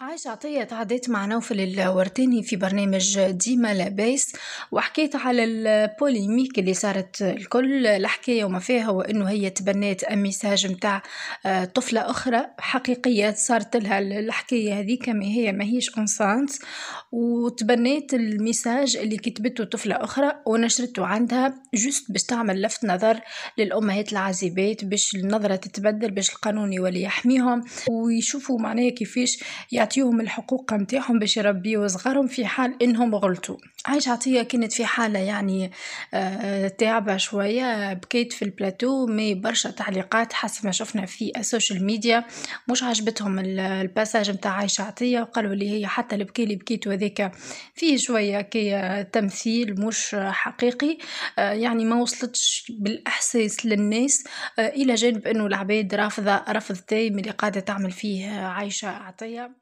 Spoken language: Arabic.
عايشة عطية تعديت مع نوفل الورتاني في برنامج ديما لاباس وحكيت على البوليميك اللي صارت الكل الحكاية وما فيها هو انه هي تبنيت الميساج متاع آه، طفلة اخرى حقيقية صارت لها الحكاية هذه كما هي هيش انسانت وتبنيت الميساج اللي كتبته طفلة اخرى ونشرته عندها جست باش تعمل لفت نظر للامهات العازبات باش النظرة تتبدل باش القانون يولي يحميهم ويشوفوا معناها كيفاش يعني تعطيهم الحقوق متاعهم باش يربيو صغارهم في حال انهم غلطوا عايش عطية كانت في حالة يعني آه، تعبة شوية بكيت في البلاتو مي برشا تعليقات حسب ما شفنا في السوشيال ميديا مش عجبتهم الباساج متاع عايشة عطية وقالوا لي هي حتى البكي اللي بكيت وذيك فيه شوية كي تمثيل مش حقيقي آه، يعني ما وصلتش بالاحساس للناس آه، الى جانب انه العباد رافضة رفض من اللي قاعدة تعمل فيه عايشة عطية